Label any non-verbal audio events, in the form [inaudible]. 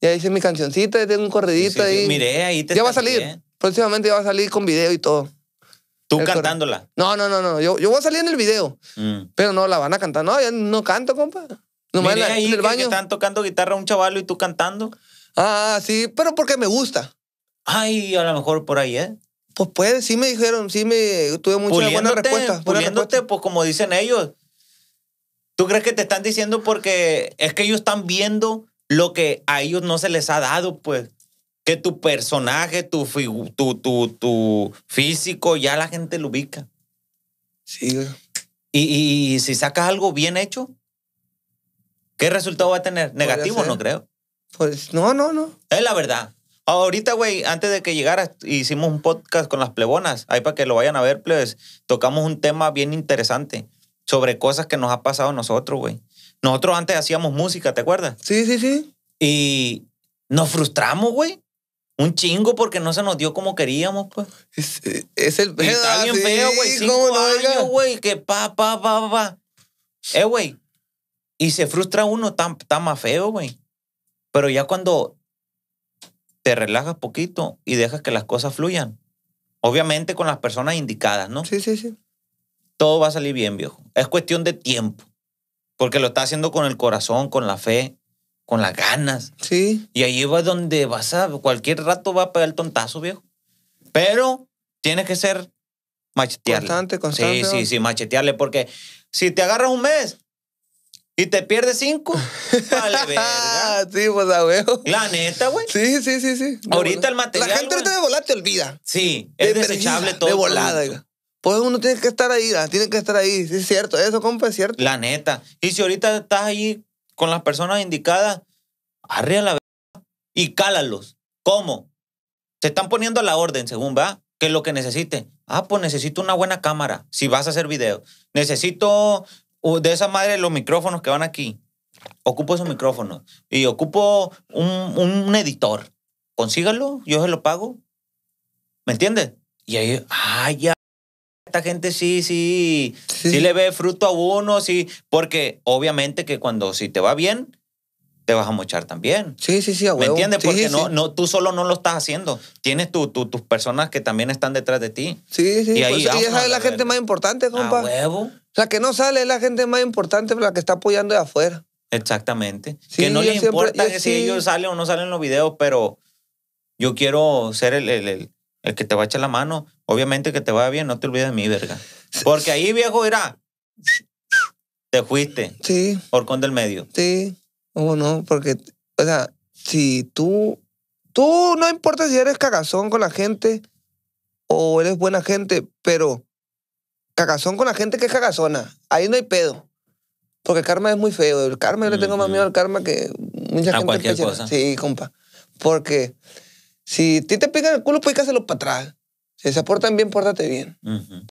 Ya hice mi cancioncita, tengo un corridito sí, ahí. Miré, ahí te Ya va a salir. Próximamente ya va a salir con video y todo. ¿Tú cantándola? No, no, no, no. Yo, voy a salir en el video. Mm. Pero no, la van a cantar. No, ya no canto, compa. No ahí en el baño. están tocando guitarra un chaval y tú cantando. Ah, sí, pero porque me gusta. Ay, a lo mejor por ahí, ¿eh? Pues puede, sí me dijeron, sí me tuve muchas buenas respuestas. Puliéndote, pues como dicen ellos. ¿Tú crees que te están diciendo porque es que ellos están viendo lo que a ellos no se les ha dado, pues. Que tu personaje, tu, tu, tu, físico, ya la gente lo ubica. Sí. Y, y si sacas algo bien hecho, ¿qué resultado va a tener? Negativo, no creo. Pues no, no, no. Es la verdad. Ahorita, güey, antes de que llegaras, hicimos un podcast con las plebonas. Ahí para que lo vayan a ver, plebes. Tocamos un tema bien interesante sobre cosas que nos ha pasado a nosotros, güey. Nosotros antes hacíamos música, ¿te acuerdas? Sí, sí, sí. Y nos frustramos, güey. Un chingo porque no se nos dio como queríamos, pues. Es, eh, es el... Y está bien feo, güey. Cinco no, años, güey, que pa, pa, pa, pa. Eh, güey. Y se frustra uno, tan, tan más feo, güey. Pero ya cuando te relajas poquito y dejas que las cosas fluyan, obviamente con las personas indicadas, ¿no? Sí, sí, sí. Todo va a salir bien, viejo. Es cuestión de tiempo. Porque lo está haciendo con el corazón, con la fe, con las ganas. Sí. Y ahí va donde vas a, cualquier rato va a pegar el tontazo, viejo. Pero tienes que ser machetearle. Constante, constante. Sí, sí, sí, machetearle, porque si te agarras un mes y te pierdes cinco, [laughs] vale sí, pues a La neta, güey. Sí, sí, sí, sí. Ahorita el material. La gente ahorita de volar te olvida. Sí, es desechable todo. De volada, pues uno tiene que estar ahí, ah, tiene que estar ahí. Sí, es cierto, eso, compa, es cierto. La neta. Y si ahorita estás ahí con las personas indicadas, arrea la verga y cálalos. ¿Cómo? Se están poniendo a la orden, según va, que lo que necesiten. Ah, pues necesito una buena cámara si vas a hacer video. Necesito uh, de esa madre los micrófonos que van aquí. Ocupo esos micrófonos y ocupo un, un editor. Consígalo, yo se lo pago. ¿Me entiendes? Y ahí, ah, ya esta gente sí, sí, sí, le ve fruto a uno, sí, porque obviamente que cuando si te va bien, te vas a mochar también. Sí, sí, sí, a huevo. ¿Me entiendes? porque No, no, tú solo no lo estás haciendo. Tienes tu, tus personas que también están detrás de ti. Sí, sí, y, ahí, pues, es la gente más importante, compa. A huevo. La que no sale es la gente más importante, la que está apoyando de afuera. Exactamente. que no le importa si ellos salen o no salen los videos, pero yo quiero ser el el que te va a echar la mano, obviamente que te vaya bien, no te olvides de mí, verga. Porque ahí, viejo, era... Te fuiste. Sí. con del medio. Sí. O no, porque, o sea, si tú, tú no importa si eres cagazón con la gente o eres buena gente, pero cagazón con la gente que es cagazona. Ahí no hay pedo. Porque el karma es muy feo. El karma, yo le tengo más miedo al karma que mucha a Cualquier Sí, compa. Porque si te, te pican el culo, pues hacerlo para atrás. Si se aportan bien, pórtate bien.